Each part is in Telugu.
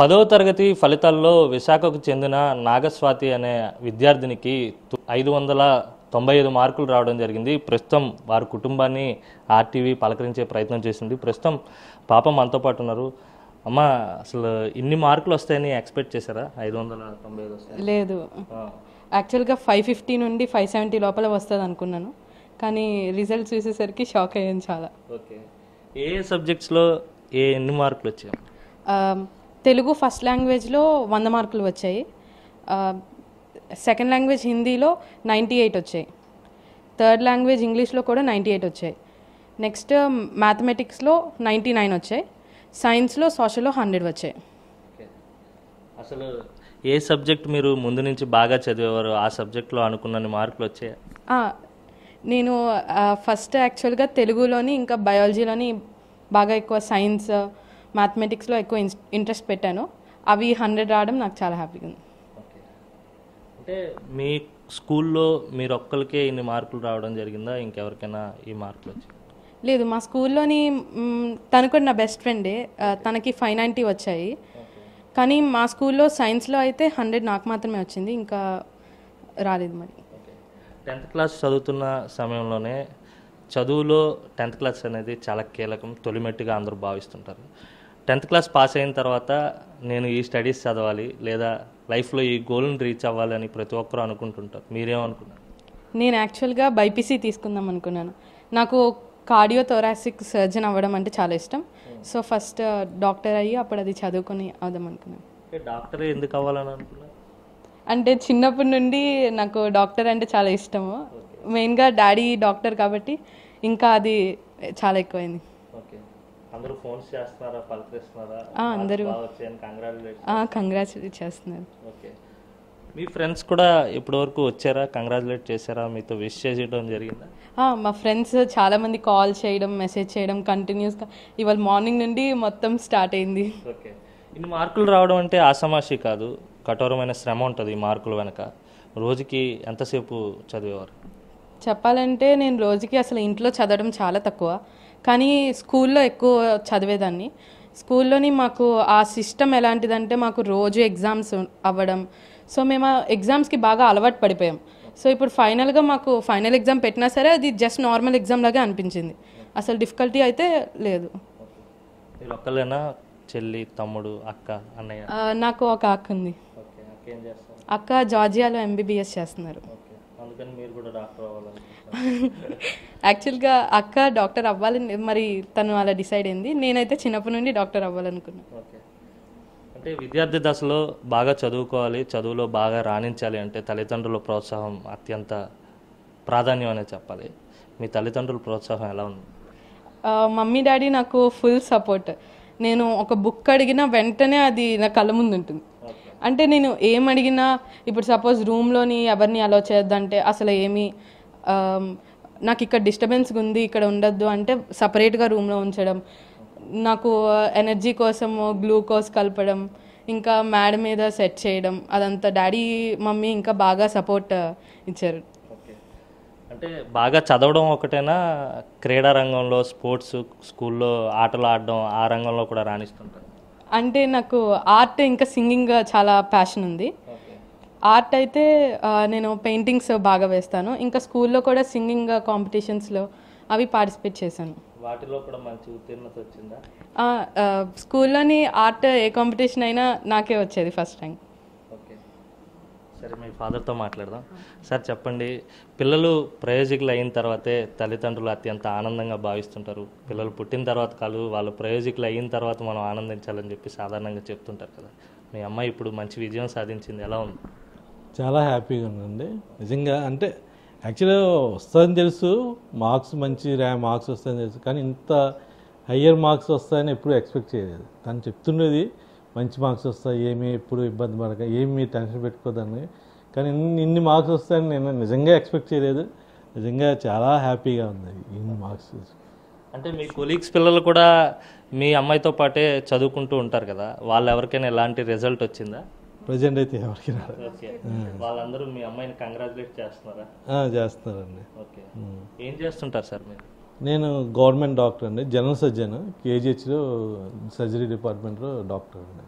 పదవ తరగతి ఫలితాల్లో విశాఖకు చెందిన నాగస్వాతి అనే విద్యార్థినికి ఐదు వందల తొంభై ఐదు మార్కులు రావడం జరిగింది ప్రస్తుతం వారి కుటుంబాన్ని ఆర్టీవీ పలకరించే ప్రయత్నం చేసింది ప్రస్తుతం పాప మనతో పాటు ఉన్నారు అమ్మ అసలు ఇన్ని మార్కులు వస్తాయని ఎక్స్పెక్ట్ చేశారా ఐదు వందల తొంభై ఐదు వస్తాయి లేదు యాక్చువల్గా ఫైవ్ ఫిఫ్టీ నుండి ఫైవ్ సెవెంటీ లోపల వస్తుంది అనుకున్నాను కానీ రిజల్ట్స్ చూసేసరికి షాక్ అయ్యాను చాలా ఓకే ఏ సబ్జెక్ట్స్లో ఏ ఎన్ని మార్కులు వచ్చాయి తెలుగు ఫస్ట్ లాంగ్వేజ్లో వంద మార్కులు వచ్చాయి సెకండ్ లాంగ్వేజ్ హిందీలో నైంటీ ఎయిట్ వచ్చాయి థర్డ్ లాంగ్వేజ్ ఇంగ్లీష్లో కూడా నైంటీ ఎయిట్ వచ్చాయి నెక్స్ట్ మ్యాథమెటిక్స్లో నైంటీ నైన్ వచ్చాయి సైన్స్లో సోషల్లో హండ్రెడ్ వచ్చాయి అసలు ఏ సబ్జెక్ట్ మీరు ముందు నుంచి బాగా చదివేవారు ఆ సబ్జెక్ట్లో అనుకున్న మార్కులు వచ్చాయి నేను ఫస్ట్ యాక్చువల్గా తెలుగులోని ఇంకా బయాలజీలోని బాగా ఎక్కువ సైన్స్ మ్యాథమెటిక్స్లో ఎక్కువ ఇంట్రెస్ట్ పెట్టాను అవి హండ్రెడ్ రావడం నాకు చాలా హ్యాపీగా ఉంది అంటే మీ స్కూల్లో మీరు ఒక్కరికే ఇన్ని మార్కులు రావడం జరిగిందా ఇంకెవరికైనా ఈ మార్కులు వచ్చి లేదు మా స్కూల్లోని తను కూడా నా బెస్ట్ ఫ్రెండే తనకి ఫైవ్ నైంటీ వచ్చాయి కానీ మా స్కూల్లో సైన్స్లో అయితే హండ్రెడ్ నాకు మాత్రమే వచ్చింది ఇంకా రాలేదు మరి టెన్త్ క్లాస్ చదువుతున్న సమయంలోనే చదువులో టెన్త్ క్లాస్ అనేది చాలా కీలకం తొలిమెట్టుగా అందరూ భావిస్తుంటారు టెన్త్ క్లాస్ పాస్ అయిన తర్వాత నేను ఈ స్టడీస్ చదవాలి లేదా లైఫ్లో ఈ గోల్ని రీచ్ అవ్వాలని ప్రతి ఒక్కరూ అనుకుంటుంటారు మీరేమనుకున్నారు నేను యాక్చువల్గా బైపీసీ తీసుకుందాం అనుకున్నాను నాకు కార్డియో థొరాసిక్ సర్జన్ అవ్వడం అంటే చాలా ఇష్టం సో ఫస్ట్ డాక్టర్ అయ్యి అప్పుడు అది చదువుకొని అవుదాం అనుకున్నాను డాక్టర్ ఎందుకు అవ్వాలని అనుకున్నాను అంటే చిన్నప్పటి నుండి నాకు డాక్టర్ అంటే చాలా ఇష్టము మెయిన్గా డాడీ డాక్టర్ కాబట్టి ఇంకా అది చాలా ఎక్కువైంది అందరూ ఫోన్స్ చేస్తున్నారా పలకరిస్తున్నారా అందరూ కంగ్రాచులేట్ చేస్తున్నారు ఓకే మీ ఫ్రెండ్స్ కూడా ఇప్పటి వరకు వచ్చారా కంగ్రాచులేట్ చేశారా మీతో విష్ చేయడం జరిగిందా మా ఫ్రెండ్స్ చాలా మంది కాల్ చేయడం మెసేజ్ చేయడం కంటిన్యూస్గా ఇవాళ మార్నింగ్ నుండి మొత్తం స్టార్ట్ అయింది ఓకే ఇన్ని మార్కులు రావడం అంటే ఆసమాషి కాదు కఠోరమైన శ్రమ ఉంటుంది ఈ మార్కులు వెనక రోజుకి ఎంతసేపు చదివేవారు చెప్పాలంటే నేను రోజుకి అసలు ఇంట్లో చదవడం చాలా తక్కువ కానీ స్కూల్లో ఎక్కువ చదివేదాన్ని స్కూల్లోని మాకు ఆ సిస్టమ్ ఎలాంటిదంటే మాకు రోజు ఎగ్జామ్స్ అవ్వడం సో మేము ఆ ఎగ్జామ్స్కి బాగా అలవాటు పడిపోయాం సో ఇప్పుడు ఫైనల్గా మాకు ఫైనల్ ఎగ్జామ్ పెట్టినా సరే అది జస్ట్ నార్మల్ ఎగ్జామ్ లాగే అనిపించింది అసలు డిఫికల్టీ అయితే లేదు చెల్లి తమ్ముడు అక్క అన్నయ్య నాకు ఒక అక్క ఉంది అక్క జార్జియాలో ఎంబీబీఎస్ చేస్తున్నారు అందుకని మీరు కూడా డాక్టర్ యాక్చువల్గా అక్క డాక్టర్ అవ్వాలని మరి తను అలా డిసైడ్ అయింది నేనైతే చిన్నప్పటి నుండి డాక్టర్ అవ్వాలనుకున్నాను అంటే విద్యార్థి దశలో బాగా చదువుకోవాలి చదువులో బాగా రాణించాలి అంటే తల్లిదండ్రుల ప్రోత్సాహం అత్యంత ప్రాధాన్యం అనే చెప్పాలి మీ తల్లిదండ్రుల ప్రోత్సాహం ఎలా ఉంది మమ్మీ డాడీ నాకు ఫుల్ సపోర్ట్ నేను ఒక బుక్ అడిగినా వెంటనే అది నా కళ్ళ ముందు ఉంటుంది అంటే నేను ఏం అడిగినా ఇప్పుడు సపోజ్ రూమ్లోని ఎవరిని అలో చేయొద్దంటే అసలు ఏమీ నాకు ఇక్కడ డిస్టర్బెన్స్ ఉంది ఇక్కడ ఉండద్దు అంటే సపరేట్గా రూమ్లో ఉంచడం నాకు ఎనర్జీ కోసం గ్లూకోజ్ కలపడం ఇంకా మేడ మీద సెట్ చేయడం అదంతా డాడీ మమ్మీ ఇంకా బాగా సపోర్ట్ ఇచ్చారు అంటే బాగా చదవడం ఒకటేనా క్రీడా రంగంలో స్పోర్ట్స్ స్కూల్లో ఆటలు ఆడడం ఆ రంగంలో కూడా రాణిస్తుంటారు అంటే నాకు ఆర్ట్ ఇంకా సింగింగ్ చాలా ప్యాషన్ ఉంది ఆర్ట్ అయితే నేను పెయింటింగ్స్ బాగా వేస్తాను ఇంకా స్కూల్లో కూడా సింగింగ్ కాంపిటీషన్స్లో అవి పార్టిసిపేట్ చేశాను వాటిలో కూడా మంచి ఉత్తీర్ణత వచ్చిందా స్కూల్లోని ఆర్ట్ ఏ కాంపిటీషన్ అయినా నాకే వచ్చేది ఫస్ట్ ర్యాంక్ సరే మీ ఫాదర్తో మాట్లాడదాం సార్ చెప్పండి పిల్లలు ప్రయోజకులు అయిన తర్వాతే తల్లిదండ్రులు అత్యంత ఆనందంగా భావిస్తుంటారు పిల్లలు పుట్టిన తర్వాత కాదు వాళ్ళు ప్రయోజకులు అయిన తర్వాత మనం ఆనందించాలని చెప్పి సాధారణంగా చెప్తుంటారు కదా మీ అమ్మాయి ఇప్పుడు మంచి విజయం సాధించింది ఎలా ఉంది చాలా హ్యాపీగా ఉందండి నిజంగా అంటే యాక్చువల్గా వస్తుందని తెలుసు మార్క్స్ మంచి ర్యా మార్క్స్ వస్తాయని తెలుసు కానీ ఇంత హయ్యర్ మార్క్స్ వస్తాయని ఎప్పుడు ఎక్స్పెక్ట్ చేయలేదు తను చెప్తుండేది మంచి మార్క్స్ వస్తాయి ఏమి ఎప్పుడు ఇబ్బంది పడక ఏమి టెన్షన్ పెట్టుకోదని కానీ ఇన్ని మార్క్స్ వస్తాయని నేను నిజంగా ఎక్స్పెక్ట్ చేయలేదు నిజంగా చాలా హ్యాపీగా ఉంది ఇన్ని మార్క్స్ అంటే మీ కొలీగ్స్ పిల్లలు కూడా మీ అమ్మాయితో పాటే చదువుకుంటూ ఉంటారు కదా వాళ్ళు ఎవరికైనా ఎలాంటి రిజల్ట్ వచ్చిందా ప్రజెంట్ అయితే ఎవరికి వాళ్ళందరూ మీ అమ్మాయిని కంగ్రాచులేట్ చేస్తున్నారా చేస్తున్నారండి ఓకే ఏం చేస్తుంటారు సార్ మీరు నేను గవర్నమెంట్ డాక్టర్ అండి జనరల్ సర్జన్ కేజీహెచ్లో సర్జరీ డిపార్ట్మెంట్లో డాక్టర్ అండి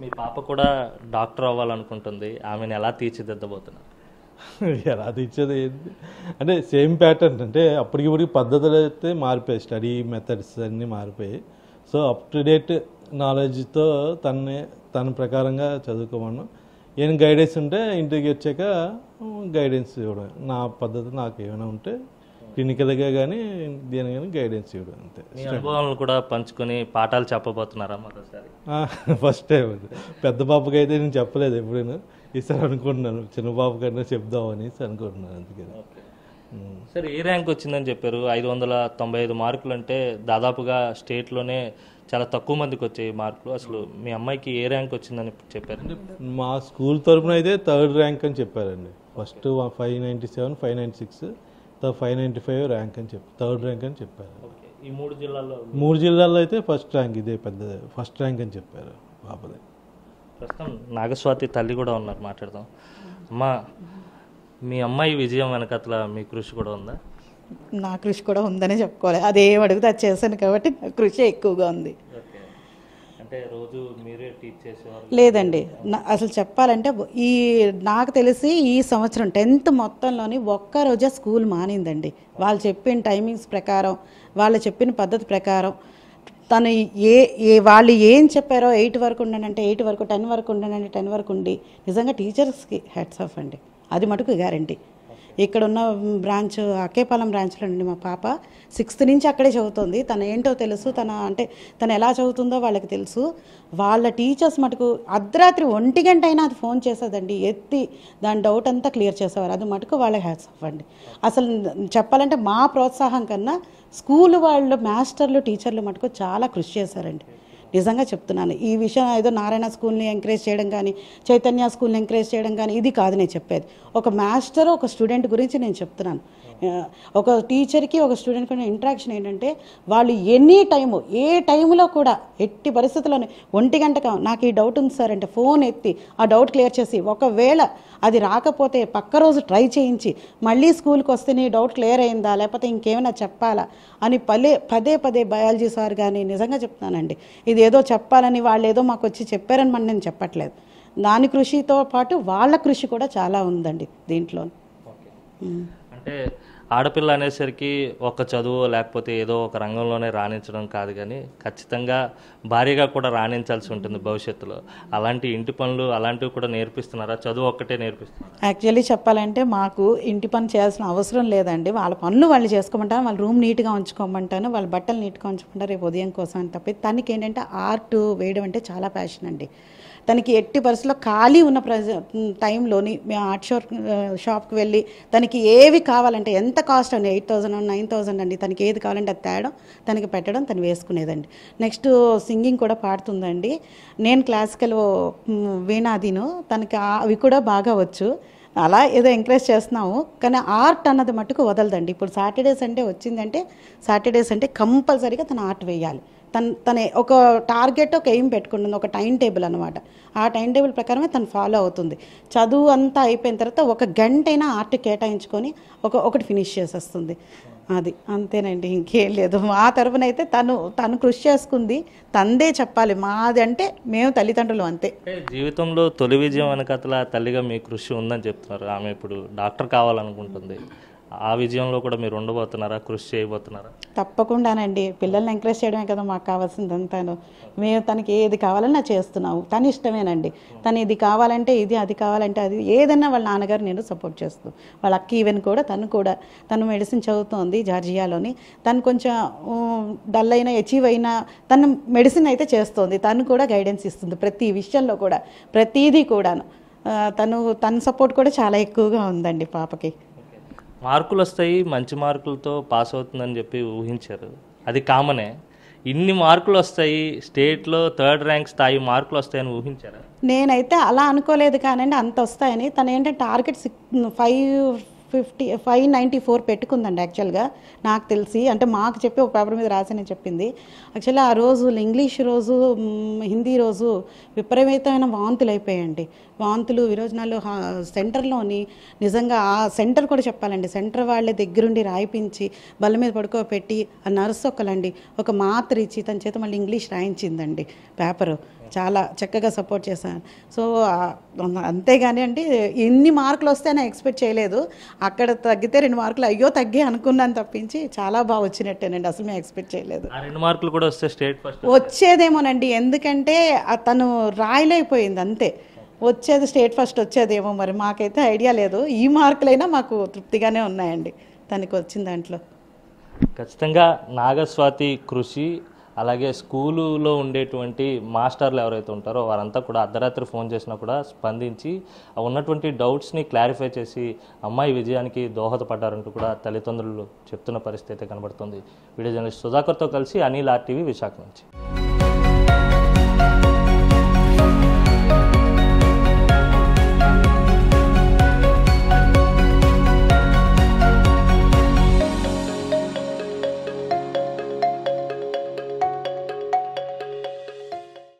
మీ పాప కూడా డాక్టర్ అవ్వాలనుకుంటుంది ఆమెను ఎలా తీర్చిదిద్దబోతున్నారు ఎలా తీర్చేది ఏంటి అంటే సేమ్ ప్యాటర్న్ అంటే అప్పటికి పద్ధతులు అయితే మారిపోయాయి స్టడీ మెథడ్స్ అన్నీ మారిపోయాయి సో అప్ టు డేట్ నాలెడ్జ్తో తనని తన ప్రకారంగా చదువుకోమను ఏం గైడెన్స్ ఉంటే ఇంటికి వచ్చాక గైడెన్స్ ఇవ్వడం నా పద్ధతి నాకు ఏమైనా ఉంటే క్లినికల్గా కానీ దేని కానీ గైడెన్స్ ఇవ్వడం అంతే అనుభవాలను కూడా పంచుకొని పాఠాలు చెప్పబోతున్నారా మరోసారి ఫస్ట్ టైం పెద్ద పాపకి అయితే నేను చెప్పలేదు ఎప్పుడైనా ఈసారి అనుకుంటున్నాను చిన్న పాప కన్నా చెప్దామని అనుకుంటున్నాను అందుకని సరే ఏ ర్యాంక్ వచ్చిందని చెప్పారు ఐదు వందల తొంభై ఐదు మార్కులు అంటే దాదాపుగా స్టేట్లోనే చాలా తక్కువ మందికి వచ్చాయి మార్కులు అసలు మీ అమ్మాయికి ఏ ర్యాంక్ వచ్చిందని చెప్పారు మా స్కూల్ తరఫున అయితే థర్డ్ ర్యాంక్ అని చెప్పారండి first five ninety seven five ninety six five ninety five rank అని చెప్పి థర్డ్ ర్యాంక్ అని చెప్పారు ఈ మూడు జిల్లాల్లో మూడు జిల్లాల్లో అయితే ఫస్ట్ ర్యాంక్ ఇదే పెద్ద ఫస్ట్ ర్యాంక్ అని చెప్పారు పాపది ప్రస్తుతం నాగస్వాతి తల్లి కూడా ఉన్నారు మాట్లాడదాం అమ్మ మీ అమ్మాయి విజయం వెనకట్ల మీ కృషి కూడా ఉందా నా కృషి కూడా ఉందనే చెప్పుకోవాలి అదేం అడిగితే అది చేశాను కాబట్టి నా కృషి ఎక్కువగా ఉంది లేదండి అసలు చెప్పాలంటే ఈ నాకు తెలిసి ఈ సంవత్సరం టెన్త్ మొత్తంలోని ఒక్క రోజే స్కూల్ మానిందండి వాళ్ళు చెప్పిన టైమింగ్స్ ప్రకారం వాళ్ళు చెప్పిన పద్ధతి ప్రకారం తను ఏ ఏ వాళ్ళు ఏం చెప్పారో ఎయిట్ వరకు ఉండనంటే ఎయిట్ వరకు టెన్ వరకు ఉండనంటే టెన్ వరకు ఉండి నిజంగా టీచర్స్కి హెడ్స్ ఆఫ్ అండి అది మటుకు గ్యారంటీ ఇక్కడ ఉన్న బ్రాంచ్ అకేపాలెం బ్రాంచ్లో నుండి మా పాప సిక్స్త్ నుంచి అక్కడే చదువుతుంది తను ఏంటో తెలుసు తన అంటే తను ఎలా చదువుతుందో వాళ్ళకి తెలుసు వాళ్ళ టీచర్స్ మటుకు అర్ధరాత్రి ఒంటి గంట అయినా అది ఫోన్ చేసేదండి ఎత్తి దాని డౌట్ అంతా క్లియర్ చేసేవారు అది మటుకు వాళ్ళ హ్యాస్ అవ్వండి అసలు చెప్పాలంటే మా ప్రోత్సాహం కన్నా స్కూల్ వాళ్ళు మాస్టర్లు టీచర్లు మటుకు చాలా కృషి చేశారండి నిజంగా చెప్తున్నాను ఈ విషయం ఏదో నారాయణ స్కూల్ని ఎంకరేజ్ చేయడం కానీ చైతన్య స్కూల్ని ఎంకరేజ్ చేయడం కానీ ఇది కాదు నేను చెప్పేది ఒక మాస్టర్ ఒక స్టూడెంట్ గురించి నేను చెప్తున్నాను ఒక టీచర్కి ఒక స్టూడెంట్కి ఉన్న ఇంట్రాక్షన్ ఏంటంటే వాళ్ళు ఎనీ టైము ఏ టైంలో కూడా ఎట్టి పరిస్థితుల్లోనే ఒంటి గంటగా నాకు ఈ డౌట్ ఉంది సార్ అంటే ఫోన్ ఎత్తి ఆ డౌట్ క్లియర్ చేసి ఒకవేళ అది రాకపోతే పక్క రోజు ట్రై చేయించి మళ్ళీ స్కూల్కి వస్తే నీ డౌట్ క్లియర్ అయిందా లేకపోతే ఇంకేమైనా చెప్పాలా అని పలే పదే పదే బయాలజీ సార్ కానీ నిజంగా చెప్తున్నానండి ఇది ఏదో చెప్పాలని వాళ్ళు ఏదో మాకు వచ్చి చెప్పారనమాట నేను చెప్పట్లేదు దాని కృషితో పాటు వాళ్ళ కృషి కూడా చాలా ఉందండి దీంట్లో అంటే ఆడపిల్ల అనేసరికి ఒక చదువు లేకపోతే ఏదో ఒక రంగంలోనే రాణించడం కాదు కానీ ఖచ్చితంగా భారీగా కూడా రాణించాల్సి ఉంటుంది భవిష్యత్తులో అలాంటి ఇంటి పనులు అలాంటివి కూడా నేర్పిస్తున్నారా చదువు ఒక్కటే నేర్పిస్తున్నారు యాక్చువల్లీ చెప్పాలంటే మాకు ఇంటి పని చేయాల్సిన అవసరం లేదండి వాళ్ళ పనులు వాళ్ళు చేసుకోమంటారు వాళ్ళ రూమ్ నీట్గా ఉంచుకోమంటాను వాళ్ళ బట్టలు నీట్గా ఉంచుకుంటారు రేపు ఉదయం కోసం అని తప్పి తనకి ఏంటంటే ఆర్ట్ వేయడం అంటే చాలా ప్యాషన్ అండి తనకి ఎట్టి పరిస్థితుల్లో ఖాళీ ఉన్న ప్ర టైంలోని మేము ఆర్ట్ షోర్ షాప్కి వెళ్ళి తనకి ఏవి కావాలంటే ఎంత కాస్ట్ అండి ఎయిట్ థౌసండ్ నైన్ థౌసండ్ అండి తనకి ఏది కావాలంటే అది తేడం తనకి పెట్టడం తను వేసుకునేదండి నెక్స్ట్ సింగింగ్ కూడా పాడుతుందండి నేను క్లాసికల్ వీణాదిను తనకి అవి కూడా బాగా వచ్చు అలా ఏదో ఎంకరేజ్ చేస్తున్నాము కానీ ఆర్ట్ అన్నది మట్టుకు వదలదండి ఇప్పుడు సాటర్డే సండే వచ్చిందంటే సాటర్డే సండే కంపల్సరీగా తన ఆర్ట్ వేయాలి తన తన ఒక టార్గెట్ ఒక ఎయిమ్ పెట్టుకుంటుంది ఒక టైం టేబుల్ అనమాట ఆ టైం టేబుల్ ప్రకారమే తను ఫాలో అవుతుంది చదువు అంతా అయిపోయిన తర్వాత ఒక గంటైనా ఆర్ట్ కేటాయించుకొని ఒక ఒకటి ఫినిష్ చేసేస్తుంది అది అంతేనండి ఇంకేం లేదు మా తరఫున అయితే తను తను కృషి చేసుకుంది తందే చెప్పాలి మాది అంటే మేము తల్లిదండ్రులు అంతే జీవితంలో తొలి విజయం వెనకతల తల్లిగా మీ కృషి ఉందని చెప్తున్నారు ఆమె ఇప్పుడు డాక్టర్ కావాలనుకుంటుంది ఆ విజయంలో కూడా మీరు ఉండబోతున్నారా కృషి చేయబోతున్నారా తప్పకుండానండి పిల్లల్ని ఎంకరేజ్ చేయడమే కదా మాకు కావాల్సింది అంతాను మేము తనకి ఏది కావాలన్నా చేస్తున్నాము తన ఇష్టమేనండి తను ఇది కావాలంటే ఇది అది కావాలంటే అది ఏదన్నా వాళ్ళ నాన్నగారు నేను సపోర్ట్ చేస్తూ వాళ్ళ అక్క ఈవెన్ కూడా తను కూడా తను మెడిసిన్ చదువుతోంది జార్జియాలోని తను కొంచెం డల్ అయినా అచీవ్ అయినా తను మెడిసిన్ అయితే చేస్తోంది తను కూడా గైడెన్స్ ఇస్తుంది ప్రతి విషయంలో కూడా ప్రతీది కూడాను తను తన సపోర్ట్ కూడా చాలా ఎక్కువగా ఉందండి పాపకి మార్కులు వస్తాయి మంచి మార్కులతో పాస్ అవుతుందని చెప్పి ఊహించారు అది కామనే ఇన్ని మార్కులు వస్తాయి స్టేట్లో థర్డ్ ర్యాంక్ స్థాయి మార్కులు వస్తాయని ఊహించారు నేనైతే అలా అనుకోలేదు కానండి అంత వస్తాయని తను ఏంటంటే target six five fifty five ninety four పెట్టుకుందండి యాక్చువల్గా నాకు తెలిసి అంటే మాకు చెప్పి ఒక పేపర్ మీద రాసి చెప్పింది యాక్చువల్లీ ఆ రోజు ఇంగ్లీష్ రోజు హిందీ రోజు విపరీతమైన వాంతులు అయిపోయాయండి వాంతులు విరోజనాలు సెంటర్లోని నిజంగా ఆ సెంటర్ కూడా చెప్పాలండి సెంటర్ వాళ్ళే దగ్గరుండి రాయిపించి బల్ల మీద పడుకోబెట్టి ఆ నర్స్ ఒకలండి ఒక మాత్ర ఇచ్చి తన చేత మళ్ళీ ఇంగ్లీష్ రాయించిందండి పేపరు చాలా చక్కగా సపోర్ట్ చేశాను సో అంతేగాని అండి ఎన్ని మార్కులు వస్తే నేను ఎక్స్పెక్ట్ చేయలేదు అక్కడ తగ్గితే రెండు మార్కులు అయ్యో తగ్గి అనుకున్నాను తప్పించి చాలా బాగా వచ్చినట్టేనండి అసలు మేము ఎక్స్పెక్ట్ చేయలేదు రెండు మార్కులు కూడా వస్తే స్టేట్ వచ్చేదేమోనండి ఎందుకంటే తను రాయలేకపోయింది అంతే వచ్చేది స్టేట్ ఫస్ట్ వచ్చేదేమో మరి మాకైతే ఐడియా లేదు ఈ మార్కులైనా మాకు తృప్తిగానే ఉన్నాయండి తనకి వచ్చిన దాంట్లో ఖచ్చితంగా నాగస్వాతి కృషి అలాగే స్కూలులో ఉండేటువంటి మాస్టర్లు ఎవరైతే ఉంటారో వారంతా కూడా అర్ధరాత్రి ఫోన్ చేసినా కూడా స్పందించి ఉన్నటువంటి డౌట్స్ని క్లారిఫై చేసి అమ్మాయి విజయానికి దోహదపడ్డారంటూ కూడా తల్లిదండ్రులు చెప్తున్న పరిస్థితి అయితే కనబడుతుంది వీడియో జర్నలిస్ట్ సుధాకర్తో కలిసి అనిల్ ఆర్టీవీ విశాఖ నుంచి